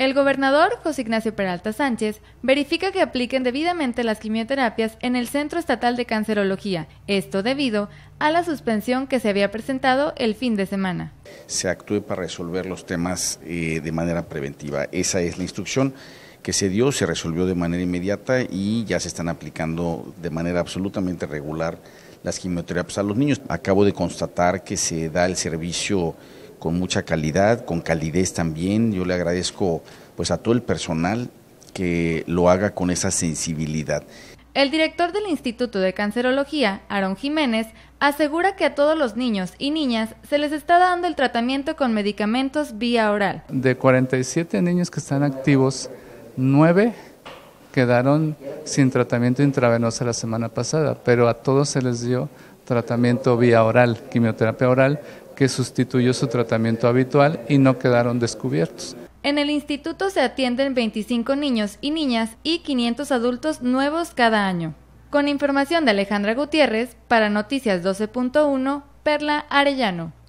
El gobernador José Ignacio Peralta Sánchez verifica que apliquen debidamente las quimioterapias en el Centro Estatal de Cancerología, esto debido a la suspensión que se había presentado el fin de semana. Se actúe para resolver los temas eh, de manera preventiva, esa es la instrucción que se dio, se resolvió de manera inmediata y ya se están aplicando de manera absolutamente regular las quimioterapias a los niños. Acabo de constatar que se da el servicio con mucha calidad, con calidez también. Yo le agradezco pues a todo el personal que lo haga con esa sensibilidad. El director del Instituto de Cancerología, Aaron Jiménez, asegura que a todos los niños y niñas se les está dando el tratamiento con medicamentos vía oral. De 47 niños que están activos, 9 quedaron sin tratamiento intravenoso la semana pasada, pero a todos se les dio tratamiento vía oral, quimioterapia oral, que sustituyó su tratamiento habitual y no quedaron descubiertos. En el instituto se atienden 25 niños y niñas y 500 adultos nuevos cada año. Con información de Alejandra Gutiérrez, para Noticias 12.1, Perla Arellano.